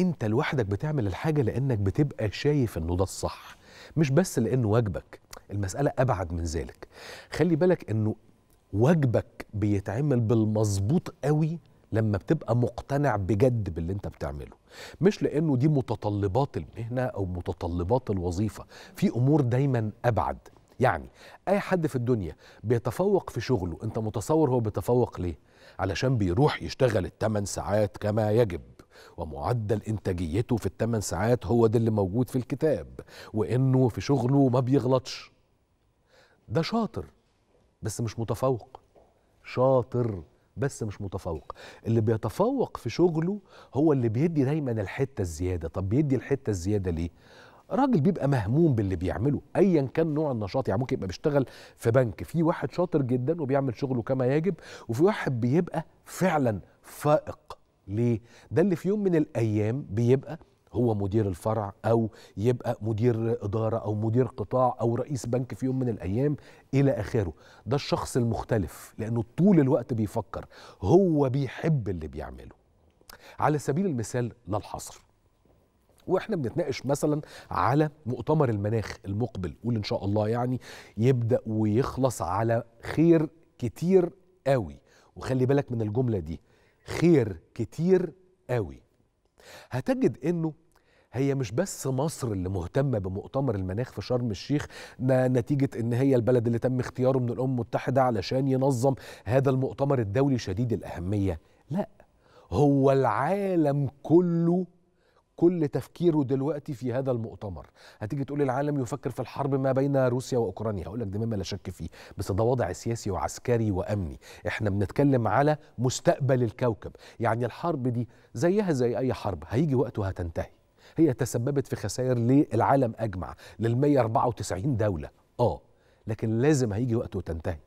انت لوحدك بتعمل الحاجه لانك بتبقى شايف انه ده الصح مش بس لانه واجبك المساله ابعد من ذلك خلي بالك انه واجبك بيتعمل بالمظبوط قوي لما بتبقى مقتنع بجد باللي انت بتعمله مش لانه دي متطلبات المهنه او متطلبات الوظيفه في امور دايما ابعد يعني اي حد في الدنيا بيتفوق في شغله انت متصور هو بيتفوق ليه علشان بيروح يشتغل الثمان ساعات كما يجب ومعدل إنتاجيته في الثمان ساعات هو ده اللي موجود في الكتاب وإنه في شغله ما بيغلطش ده شاطر بس مش متفوق شاطر بس مش متفوق اللي بيتفوق في شغله هو اللي بيدي دايما الحتة الزيادة طب بيدي الحتة الزيادة ليه؟ راجل بيبقى مهموم باللي بيعمله ايا كان نوع النشاط يعني ممكن يبقى بيشتغل في بنك في واحد شاطر جدا وبيعمل شغله كما يجب وفي واحد بيبقى فعلا فائق ليه؟ ده اللي في يوم من الأيام بيبقى هو مدير الفرع أو يبقى مدير إدارة أو مدير قطاع أو رئيس بنك في يوم من الأيام إلى آخره ده الشخص المختلف لأنه طول الوقت بيفكر هو بيحب اللي بيعمله على سبيل المثال لا الحصر واحنا بنتناقش مثلا على مؤتمر المناخ المقبل قول ان شاء الله يعني يبدا ويخلص على خير كتير قوي وخلي بالك من الجمله دي خير كتير قوي هتجد انه هي مش بس مصر اللي مهتمه بمؤتمر المناخ في شرم الشيخ نتيجه ان هي البلد اللي تم اختياره من الامم المتحده علشان ينظم هذا المؤتمر الدولي شديد الاهميه لا هو العالم كله كل تفكيره دلوقتي في هذا المؤتمر هتيجي تقول العالم يفكر في الحرب ما بين روسيا واوكرانيا هقول لك ده مما لا شك فيه بس ده وضع سياسي وعسكري وامني احنا بنتكلم على مستقبل الكوكب يعني الحرب دي زيها زي اي حرب هيجي وقت وهتنتهي هي تسببت في خسائر للعالم اجمع لل 194 دوله اه لكن لازم هيجي وقت وتنتهي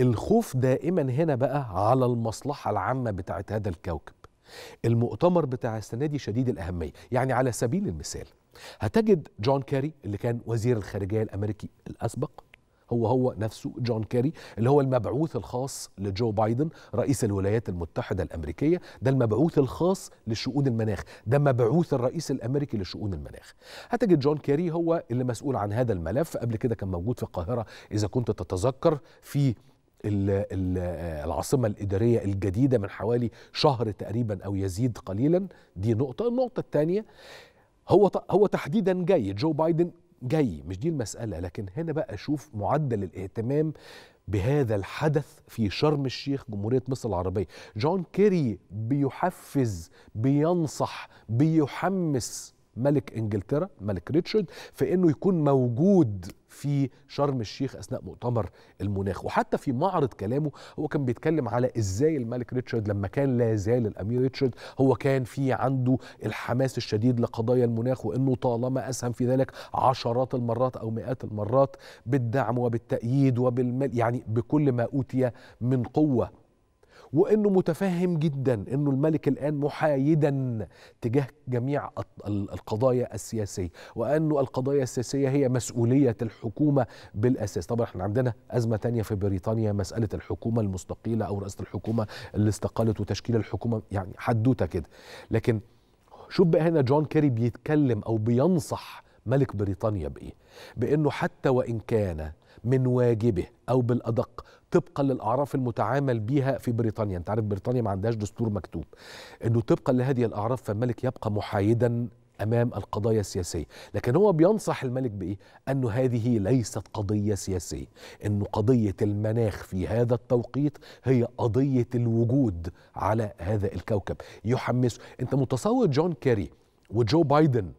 الخوف دائما هنا بقى على المصلحه العامه بتاعت هذا الكوكب المؤتمر بتاع السنه دي شديد الاهميه يعني على سبيل المثال هتجد جون كاري اللي كان وزير الخارجيه الامريكي الاسبق هو هو نفسه جون كيري اللي هو المبعوث الخاص لجو بايدن رئيس الولايات المتحدة الأمريكية ده المبعوث الخاص لشؤون المناخ ده مبعوث الرئيس الأمريكي لشؤون المناخ هتجد جون كيري هو اللي مسؤول عن هذا الملف قبل كده كان موجود في القاهرة إذا كنت تتذكر في العاصمة الإدارية الجديدة من حوالي شهر تقريبا أو يزيد قليلا دي نقطة النقطة الثانية هو هو تحديدا جاي جو بايدن جاي مش دي المسألة لكن هنا بقى أشوف معدل الاهتمام بهذا الحدث في شرم الشيخ جمهورية مصر العربية جون كيري بيحفز بينصح بيحمس ملك انجلترا ملك ريتشارد في انه يكون موجود في شرم الشيخ اثناء مؤتمر المناخ وحتى في معرض كلامه هو كان بيتكلم على ازاي الملك ريتشارد لما كان لا زال الامير ريتشارد هو كان في عنده الحماس الشديد لقضايا المناخ وانه طالما اسهم في ذلك عشرات المرات او مئات المرات بالدعم وبالتأييد وبالمال يعني بكل ما اوتي من قوه وانه متفهم جدا انه الملك الان محايدا تجاه جميع القضايا السياسيه وانه القضايا السياسيه هي مسؤوليه الحكومه بالاساس طبعا احنا عندنا ازمه ثانيه في بريطانيا مساله الحكومه المستقيله او رئاسه الحكومه اللي استقالت وتشكيل الحكومه يعني حدوته كده لكن شوف بقى هنا جون كيري بيتكلم او بينصح ملك بريطانيا بايه بانه حتى وان كان من واجبه او بالادق طبقا للاعراف المتعامل بها في بريطانيا انت عارف بريطانيا ما عندهاش دستور مكتوب انه طبقا لهذه الاعراف فالملك يبقى محايدا امام القضايا السياسيه لكن هو بينصح الملك بايه انه هذه ليست قضيه سياسيه انه قضيه المناخ في هذا التوقيت هي قضيه الوجود على هذا الكوكب يحمسه انت متصور جون كيري وجو بايدن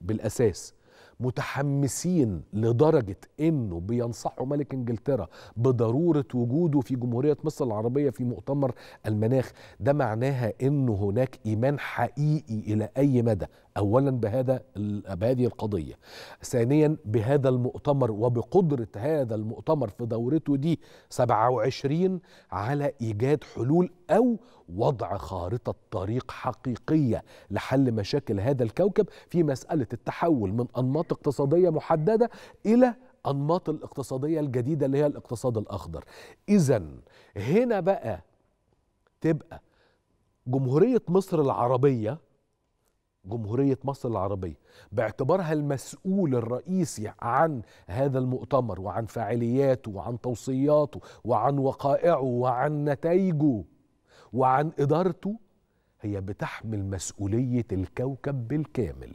بالاساس متحمسين لدرجة انه بينصحوا ملك انجلترا بضرورة وجوده في جمهورية مصر العربية في مؤتمر المناخ ده معناها انه هناك ايمان حقيقي الى اي مدى اولا بهذا بهذه القضيه ثانيا بهذا المؤتمر وبقدره هذا المؤتمر في دورته دي 27 على ايجاد حلول او وضع خارطه طريق حقيقيه لحل مشاكل هذا الكوكب في مساله التحول من انماط اقتصاديه محدده الى انماط الاقتصاديه الجديده اللي هي الاقتصاد الاخضر اذا هنا بقى تبقى جمهوريه مصر العربيه جمهورية مصر العربية باعتبارها المسؤول الرئيسي عن هذا المؤتمر وعن فعالياته وعن توصياته وعن وقائعه وعن نتائجه وعن إدارته هي بتحمل مسؤولية الكوكب بالكامل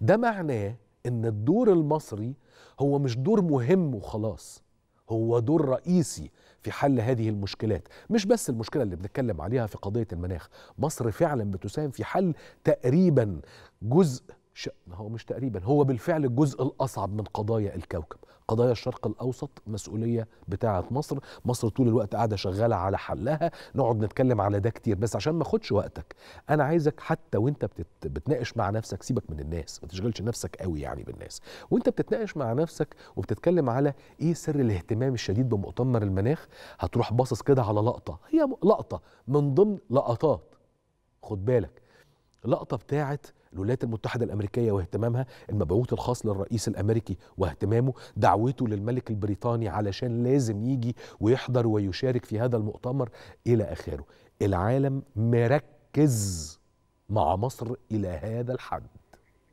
ده معناه إن الدور المصري هو مش دور مهم وخلاص هو دور رئيسي في حل هذه المشكلات مش بس المشكلة اللي بنتكلم عليها في قضية المناخ مصر فعلا بتساهم في حل تقريبا جزء ش... هو مش تقريبا هو بالفعل الجزء الاصعب من قضايا الكوكب قضايا الشرق الاوسط مسؤوليه بتاعه مصر مصر طول الوقت قاعده شغاله على حلها نقعد نتكلم على ده كتير بس عشان ما خدش وقتك انا عايزك حتى وانت بتت... بتناقش مع نفسك سيبك من الناس ما تشغلش نفسك قوي يعني بالناس وانت بتتناقش مع نفسك وبتتكلم على ايه سر الاهتمام الشديد بمؤتمر المناخ هتروح باصص كده على لقطه هي لقطه من ضمن لقطات خد بالك لقطه بتاعه الولايات المتحدة الأمريكية واهتمامها المبعوث الخاص للرئيس الأمريكي واهتمامه دعوته للملك البريطاني علشان لازم يجي ويحضر ويشارك في هذا المؤتمر إلى آخره العالم مركز مع مصر إلى هذا الحد